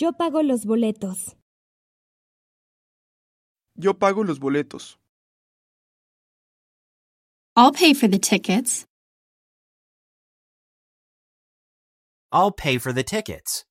Yo pago los boletos. Yo pago los boletos. I'll pay for the tickets. I'll pay for the tickets.